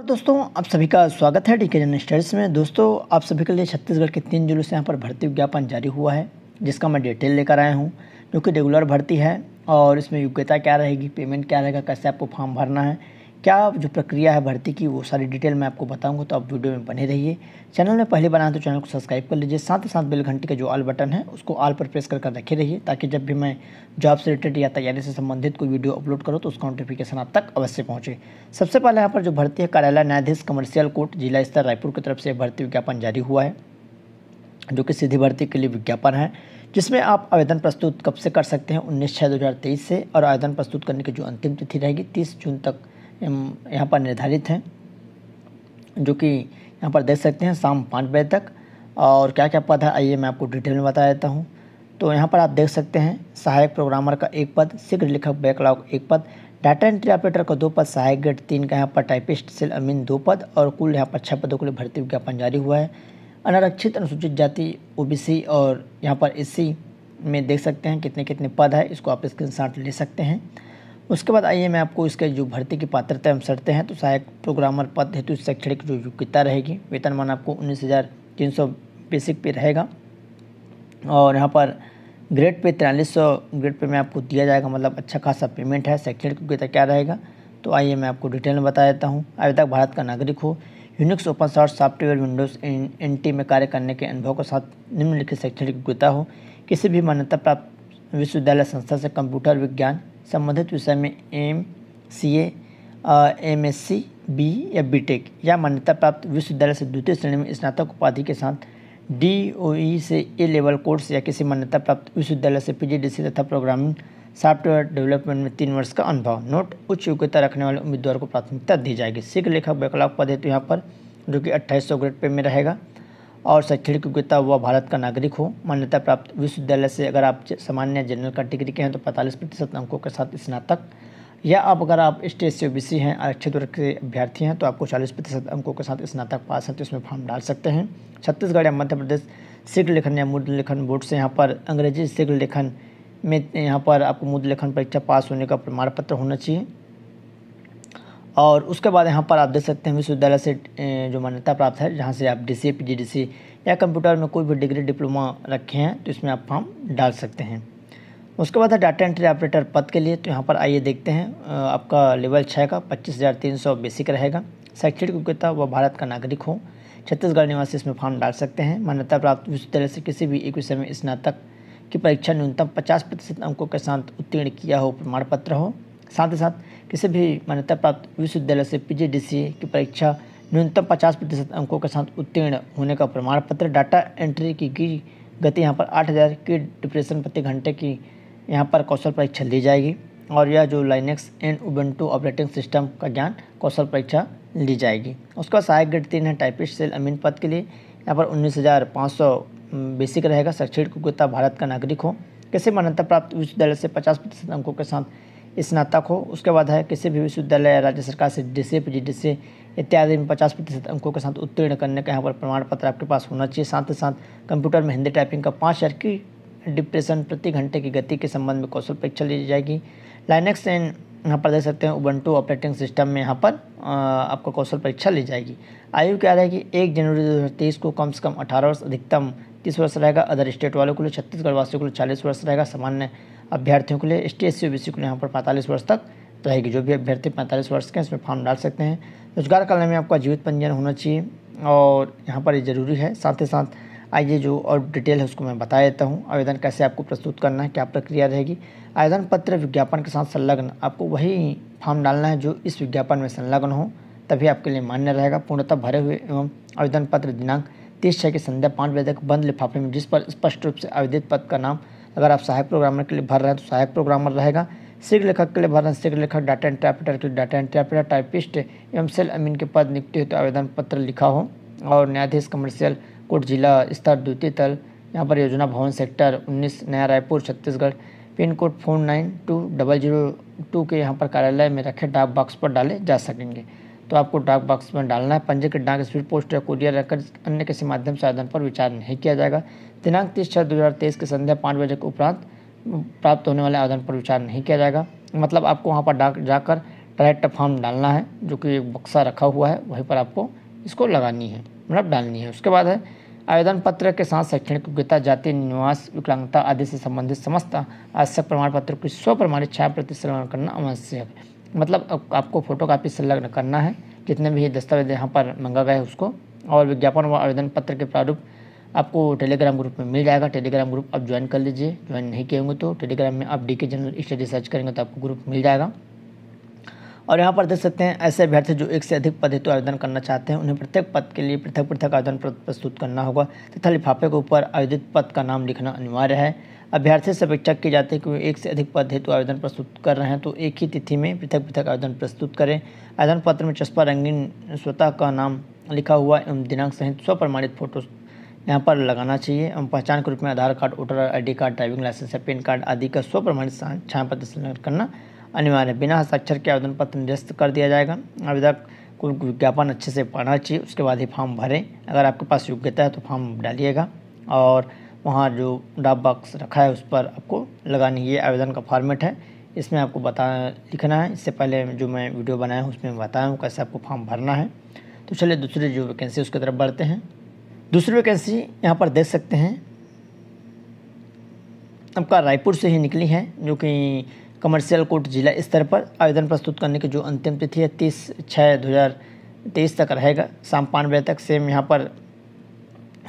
और दोस्तों आप सभी का स्वागत है टीके जन स्टडीज़ में दोस्तों आप सभी के लिए छत्तीसगढ़ के तीन जिलों से यहाँ पर भर्ती विज्ञापन जारी हुआ है जिसका मैं डिटेल लेकर आया हूँ जो कि रेगुलर भर्ती है और इसमें योग्यता क्या रहेगी पेमेंट क्या रहेगा कैसे आपको फॉर्म भरना है क्या जो प्रक्रिया है भर्ती की वो सारी डिटेल मैं आपको बताऊंगा तो आप वीडियो में बने रहिए चैनल में पहले बनाए तो चैनल को सब्सक्राइब कर लीजिए साथ ही साथ बेल घंटे का जो ऑल बटन है उसको ऑल पर प्रेस करके कर रखे रहिए ताकि जब भी मैं जॉब से रिलेटेड या तैयारी से संबंधित कोई वीडियो अपलोड करो तो उसका नोटिफिकेशन आप तक अवश्य पहुँचे सबसे पहले यहाँ पर जो भर्ती है कार्यालय न्यायाधीश कमर्शियल कोर्ट जिला स्तर रायपुर की तरफ से भर्ती विज्ञापन जारी हुआ है जो कि सीधी भर्ती के लिए विज्ञापन है जिसमें आप आवेदन प्रस्तुत कब से कर सकते हैं उन्नीस छः दो हज़ार तेईस से और आवेदन प्रस्तुत करने की जो अंतिम तिथि रहेगी तीस जून तक यहाँ पर निर्धारित हैं जो कि यहाँ पर देख सकते हैं शाम पाँच बजे तक और क्या क्या पद है आइए मैं आपको डिटेल में बता देता हूँ तो यहाँ पर आप देख सकते हैं सहायक प्रोग्रामर का एक पद शीघ्र लेखक बैकलॉग एक पद डाटा एंट्री ऑपरेटर का दो पद सहायक गेट तीन का यहाँ पर टाइपिस्ट सेल अमीन दो पद और कुल यहाँ पर छः पदों के लिए भर्ती विज्ञापन जारी हुआ है अनारक्षित अनुसूचित जाति ओबीसी और यहाँ पर एस में देख सकते हैं कितने कितने पद है इसको आप स्क्रीन ले सकते हैं उसके बाद आइए मैं आपको इसके जो भर्ती की पात्रता हम सड़ते हैं तो सहायक प्रोग्रामर पद हेतु शैक्षणिक जो योग्यता रहेगी वेतनमान आपको उन्नीस हज़ार तीन सौ बेसिक पे रहेगा और यहाँ पर ग्रेड पे तिरालीस सौ ग्रेड पे में आपको दिया जाएगा मतलब अच्छा खासा पेमेंट है शैक्षणिक योग्यता क्या रहेगा तो आइए मैं आपको डिटेल में बता देता हूँ आवेदक भारत का नागरिक हो Unix open source software Windows N T में कार्य करने के अनुभव के साथ निम्नलिखित शैक्षणिक योग्यता हो किसी भी मान्यता प्राप्त विश्वविद्यालय संस्था से कंप्यूटर विज्ञान संबंधित विषय में M C M S C B या बी टेक या मान्यता प्राप्त विश्वविद्यालय से द्वितीय श्रेणी में स्नातक उपाधि के साथ डी ओ ई से ए लेवल कोर्स या किसी मान्यता प्राप्त विश्वविद्यालय से पी जी डी सी तथा प्रोग्रामिंग सॉफ्टवेयर डेवलपमेंट में तीन वर्ष का अनुभव नोट उच्च योग्यता रखने वाले उम्मीदवार को प्राथमिकता दी जाएगी सिख लेखक बैकलॉग पद है तो यहाँ पर जो कि अट्ठाईस सौ ग्रेड पे में रहेगा और शैक्षणिक योग्यता वह भारत का नागरिक हो मान्यता प्राप्त विश्वविद्यालय से अगर आप सामान्य जनरल कैटेगरी के हैं तो पैंतालीस प्रतिशत अंकों के साथ स्नातक या आप अगर आप स्टेट से ओबीसी हैं आरक्षित वर्ग के अभ्यर्थी हैं तो आपको चालीस प्रतिशत अंकों के साथ स्नातक पास हैं तो इसमें फॉर्म डाल सकते हैं छत्तीसगढ़ या मध्य प्रदेश शीघ्र लेखन या मूल लेखन बोर्ड से यहाँ पर अंग्रेजी शीघ्र लेखन में यहाँ पर आपको मूल लेखन परीक्षा पास होने का प्रमाण पत्र होना चाहिए और उसके बाद यहाँ पर आप देख सकते हैं विश्वविद्यालय से जो मान्यता प्राप्त है जहाँ से आप डी सी पी डी या कंप्यूटर में कोई भी डिग्री डिप्लोमा रखे हैं तो इसमें आप फॉर्म डाल सकते हैं उसके बाद है डाटा एंट्री ऑपरेटर पद के लिए तो यहाँ पर आइए देखते हैं आपका लेवल छः का पच्चीस हज़ार तीन सौ बेसिक रहेगा शैक्षणिक योग्यता वह भारत का नागरिक हो छत्तीसगढ़ निवासी इसमें फॉर्म डाल सकते हैं मान्यता प्राप्त विश्वविद्यालय से किसी भी एक विषय में स्नातक की परीक्षा न्यूनतम पचास प्रतिशत अंकों के साथ उत्तीर्ण किया हो प्रमाण पत्र हो साथ ही साथ किसी भी मान्यता प्राप्त विश्वविद्यालय से पी की परीक्षा न्यूनतम पचास प्रतिशत अंकों के साथ उत्तीर्ण होने का प्रमाण पत्र डाटा एंट्री की गई गति यहाँ पर आठ हज़ार की डिप्रेशन प्रति घंटे की यहाँ पर कौशल परीक्षा ली जाएगी और यह जो Linux and Ubuntu operating system का ज्ञान कौशल परीक्षा ली जाएगी उसका सहायक गेट तीन है टाइपिस्ट सेल अमीन पद के लिए यहाँ पर उन्नीस हज़ार पाँच सौ बेसिक रहेगा शैक्षणिक योग्यता भारत का नागरिक हो किसी मान्यता प्राप्त विश्वविद्यालय से पचास प्रतिशत अंकों के साथ स्नातक हो उसके बाद है किसी भी विश्वविद्यालय राज्य सरकार से डी सी पी सी इत्यादि में पचास प्रतिशत अंकों के साथ उत्तीर्ण करने का यहाँ पर प्रमाण पत्र आपके पास होना चाहिए साथ ही साथ कंप्यूटर में हिंदी टाइपिंग का पाँच हज़ार की डिप्रेशन प्रति घंटे की गति के संबंध में कौशल परीक्षा ली जाएगी लाइनेक्स एंड यहाँ पर देख सकते हैं उबंटू ऑपरेटिंग सिस्टम में यहाँ पर आपको कौशल परीक्षा ली जाएगी आयु क्या रहेगी एक जनवरी दो हज़ार तेईस को कम से कम अठारह वर्ष अधिकतम तीस वर्ष रहेगा अदर स्टेट वालों के लिए छत्तीसगढ़ वासियों के लिए चालीस वर्ष रहेगा सामान्य अभ्यर्थियों के लिए एस टी एस सी के लिए यहाँ पर पैंतालीस वर्ष तक रहेगी तो जो भी अभ्यर्थी पैंतालीस वर्ष के हैं इसमें फॉर्म डाल सकते हैं रोजगार कार्य में आपका जीवित पंजीयन होना चाहिए और यहाँ पर ये ज़रूरी है साथ ही साथ आइए जो और डिटेल है उसको मैं बता देता हूँ आवेदन कैसे आपको प्रस्तुत करना है क्या प्रक्रिया रहेगी आवेदन पत्र विज्ञापन के साथ संलग्न आपको वही फॉर्म डालना है जो इस विज्ञापन में संलग्न हो तभी आपके लिए मान्य रहेगा पूर्णतः भरे हुए एवं आवेदन पत्र दिनांक तीस छः की संध्या पाँच बजे तक बंद लिफाफे में जिस पर स्पष्ट रूप से आवेदित पद का नाम अगर आप सहायक प्रोग्रामर के लिए भर रहे हैं तो सहायक प्रोग्रामर रहेगा शीघ्र लेखक के लिए भर रहे हैं शीघ्र लेखक डाटा इंटरप्रेटर के लिए डाटा इंटरप्रेटर टाइपिस्ट एम सेल अमीन के पद नियुक्ति हो तो आवेदन पत्र लिखा हो और न्यायाधीश कमर्शियल कोर्ट जिला स्तर द्वितीय तल यहाँ पर योजना भवन सेक्टर उन्नीस नया Raipur Chhattisgarh pin code four nine two double zero two के यहाँ पर कार्यालय में रखे डाक बॉक्स पर डाले जा सकेंगे तो आपको डाक बॉक्स में डालना है पंजीकृत डाक स्पीड पोस्ट या कुरियर रखकर अन्य किसी माध्यम से आवेदन पर विचार नहीं किया जाएगा दिनांक तीस छः दो हज़ार तेईस की संध्या पाँच बजे के उपरांत प्राप्त होने वाले आवेदन पर विचार नहीं किया जाएगा मतलब आपको वहाँ पर डाक जाकर डायरेक्ट फॉर्म डालना है जो कि एक बक्सा रखा हुआ है वहीं पर आपको इसको लगानी है मतलब डालनी है उसके बाद है आवेदन पत्र के साथ शैक्षणिक योग्यता जाति निवास विकलांगता आदि से संबंधित समस्त आवश्यक प्रमाण पत्र की स्व प्रमाणित छाया प्रति करना आवश्यक है मतलब आपको फ़ोटो कापी संलग्न करना है जितने भी दस्तावेज यहाँ पर मंगा गया है उसको और विज्ञापन व आवेदन पत्र के प्रारूप आपको टेलीग्राम ग्रुप में मिल जाएगा टेलीग्राम ग्रुप आप ज्वाइन कर लीजिए ज्वाइन नहीं किए होंगे तो टेलीग्राम में आप डी के जनरल स्टडी सर्च करेंगे तो आपको ग्रुप मिल जाएगा और यहाँ पर देख सकते हैं ऐसे अभ्यर्थी जो एक से अधिक पद हेतु आवेदन करना चाहते हैं उन्हें प्रत्येक पद के लिए पृथक पृथक आवेदन प्रस्तुत करना होगा तथा लिफाफे के ऊपर आयोजित पद का नाम लिखना अनिवार्य है अभ्यर्थी से अपेक्षा की जाती है कि वे एक से अधिक पद हेतु आवेदन प्रस्तुत कर रहे हैं तो एक ही तिथि में पृथक पृथक आवेदन प्रस्तुत करें आवेदन पत्र में चस्पा रंगीन स्वतः का नाम लिखा हुआ एवं दिनांक सहित स्वप्रमाणित फोटो यहाँ पर लगाना चाहिए एवं पहचान के रूप में Aadhaar card voter I card driving licence या पैन कार्ड आदि का स्वप्रमाणित छाया पत्र संलग्न करना अनिवार्य बिना हस्ताक्षर के आवेदन पत्र निरस्त कर दिया जाएगा आवेदक को विज्ञापन अच्छे से पढ़ना चाहिए उसके बाद ही फॉर्म भरें अगर आपके पास योग्यता है तो फॉर्म डालिएगा और वहाँ जो डाक बॉक्स रखा है उस पर आपको लगानी ये आवेदन का फॉर्मेट है इसमें आपको बता लिखना है इससे पहले जो मैं वीडियो बनाया हूँ उसमें बताया हूँ कैसे आपको फॉर्म भरना है तो चलिए दूसरी जो वैकेंसी उसकी तरफ बढ़ते हैं दूसरी वैकेंसी यहाँ पर देख सकते हैं आपका रायपुर से ही निकली है जो कि कमर्शियल कोर्ट जिला स्तर पर आवेदन प्रस्तुत करने की जो अंतिम तिथि है तीस छः दो हज़ार तेईस तक रहेगा शाम पाँच बजे तक सेम यहाँ पर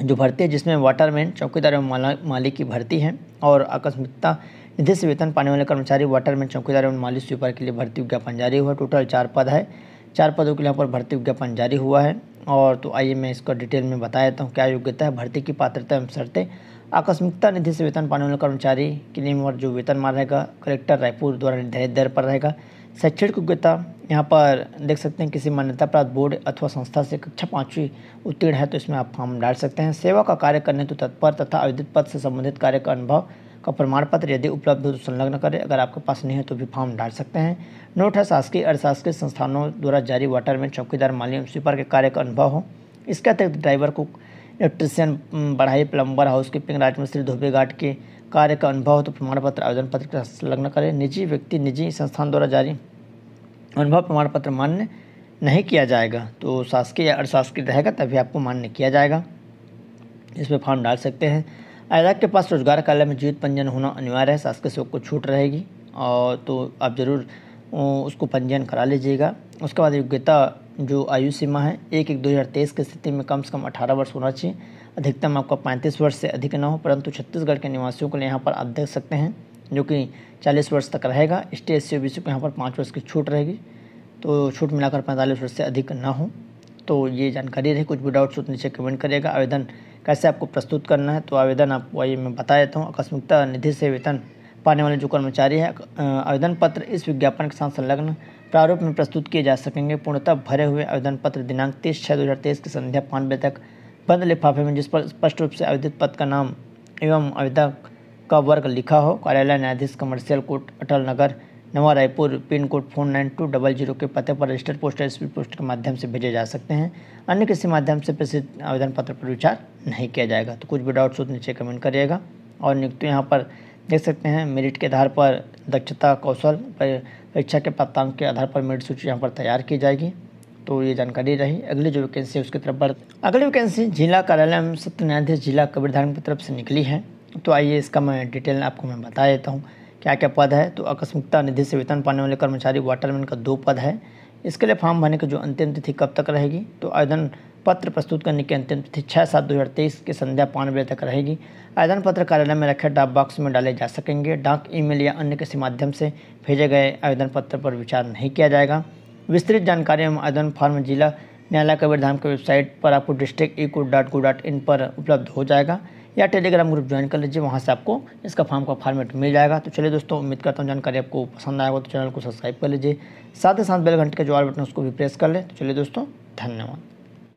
जो भर्ती है जिसमें वाटरमैन चौकीदार एवं मालिक की भर्ती है और आकस्मिकता निधि से वेतन पाने वाले कर्मचारी वाटरमैन चौकीदार एवं मालिक स्वीपर के लिए भर्ती विज्ञापन जारी हुआ टोटल चार पद है चार पदों के लिए यहाँ पर भर्ती विज्ञापन जारी हुआ है और तो आइए मैं इसका डिटेल में बता देता हूँ क्या योग्यता है भर्ती की पात्रता एवं शर्तें आकस्मिकता निधि से वेतन पाने वाले कर्मचारी के और जो वेतनमान रहेगा कलेक्टर रायपुर द्वारा निर्धारित दर पर रहेगा शैक्षणिक योग्यता यहाँ पर देख सकते हैं किसी मान्यता प्राप्त बोर्ड अथवा संस्था से कक्षा पाँचवीं उत्तीर्ण है तो इसमें आप फॉर्म डाल सकते हैं सेवा का कार्य करने तो तत्पर तथा आयोजित पद से संबंधित कार्य का अनुभव का प्रमाण पत्र यदि उपलब्ध हो तो संलग्न करें अगर आपके पास नहीं है तो भी फॉर्म डाल सकते हैं नोट है शासकीय अर्धशासकीय संस्थानों द्वारा जारी वाटर में चौकीदार माली स्वीपर के कार्य का अनुभव हो इसके अतिरिक्त ड्राइवर को इलेक्ट्रीशियन बढ़ाई प्लम्बर हाउस कीपिंग राजमिस्त्री धोबे घाट के कार्य का अनुभव हो तो प्रमाण पत्र आवेदन पत्र का संलग्न करें निजी व्यक्ति निजी संस्थान द्वारा जारी अनुभव प्रमाण पत्र मान्य नहीं किया जाएगा तो शासकीय या अर्धशासकीय रहेगा तभी आपको मान्य किया जाएगा इसमें फॉर्म डाल सकते हैं आयोजक के पास रोजगार कार्यालय में जीवित पंजीयन होना अनिवार्य है शासकीय सेवक को छूट रहेगी और तो आप ज़रूर उसको पंजीयन करा लीजिएगा उसके बाद योग्यता जो आयु सीमा है एक एक दो हज़ार तेईस की स्थिति में कम से कम अठारह वर्ष होना चाहिए अधिकतम आपका पैंतीस वर्ष से अधिक ना हो परंतु छत्तीसगढ़ के निवासियों के लिए यहाँ पर आप देख सकते हैं जो कि चालीस वर्ष तक रहेगा स्टे एस सी को यहाँ पर पाँच वर्ष की छूट रहेगी तो छूट मिलाकर पैंतालीस वर्ष से अधिक ना हो तो ये जानकारी रही कुछ भी डाउट्स हो तो नीचे कमेंट करिएगा आवेदन कैसे आपको प्रस्तुत करना है तो आवेदन आपको आइए मैं बता देता हूँ आकस्मिकता निधि से वेतन पाने वाले जो कर्मचारी हैं आवेदन पत्र इस विज्ञापन के साथ संलग्न प्रारूप में प्रस्तुत किए जा सकेंगे पूर्णतः भरे हुए आवेदन पत्र दिनांक तीस छः दो हज़ार तेईस की संध्या पाँच बजे तक बंद लिफाफे में जिस पर स्पष्ट रूप से आवेदित पद का नाम एवं आवेदक का वर्ग लिखा हो कार्यालय न्यायाधीश commercial court Atal Nagar Nava Raipur pin code four nine two double zero के पते पर रजिस्टर पोस्टर स्पीड पोस्ट के माध्यम से भेजे जा सकते हैं अन्य किसी माध्यम से प्रसिद्ध आवेदन पत्र पर विचार नहीं किया जाएगा तो कुछ भी डाउट्स हो तो नीचे कमेंट करिएगा और नियुक्ति यहाँ पर देख सकते हैं मेरिट के आधार पर दक्षता कौशल परीक्षा के प्राप्तांक के आधार पर मेरिट सूची यहाँ पर तैयार की जाएगी तो ये जानकारी रही अगली जो वैकेंसी है उसकी तरफ बढ़ अगली वैकेंसी जिला कार्यालय में सत्र न्यायाधीश जिला कबीरधाम की तरफ से निकली है तो आइए इसका मैं डिटेल आपको मैं बता देता हूँ क्या क्या पद है तो आकस्मिकता निधि से वेतन पाने वाले कर्मचारी वाटरमैन का दो पद है इसके लिए फॉर्म भरने की जो अंतिम तिथि कब तक रहेगी तो आवेदन पत्र प्रस्तुत करने की अंतिम तिथि छः सात दो हज़ार तेईस की संध्या पाँच बजे तक रहेगी आवेदन पत्र कार्यालय में रखे डाक बॉक्स में डाले जा सकेंगे डाक ईमेल या अन्य किसी माध्यम से भेजे गए आवेदन पत्र पर विचार नहीं किया जाएगा विस्तृत जानकारी एवं आवेदन फॉर्म जिला न्यायालय कबीरधाम की वेबसाइट पर आपको district e dot go dot in पर उपलब्ध हो जाएगा या टेलीग्राम ग्रुप ज्वाइन कर लीजिए वहाँ से आपको इसका फॉर्म का फॉर्मेट मिल जाएगा तो चलिए दोस्तों उम्मीद करता हूँ जानकारी आपको पसंद आएगा तो चैनल को सब्सक्राइब कर लीजिए साथ ही साथ बेल घंटे के जो बटन उसको भी प्रेस कर लें तो चलिए दोस्तों धन्यवाद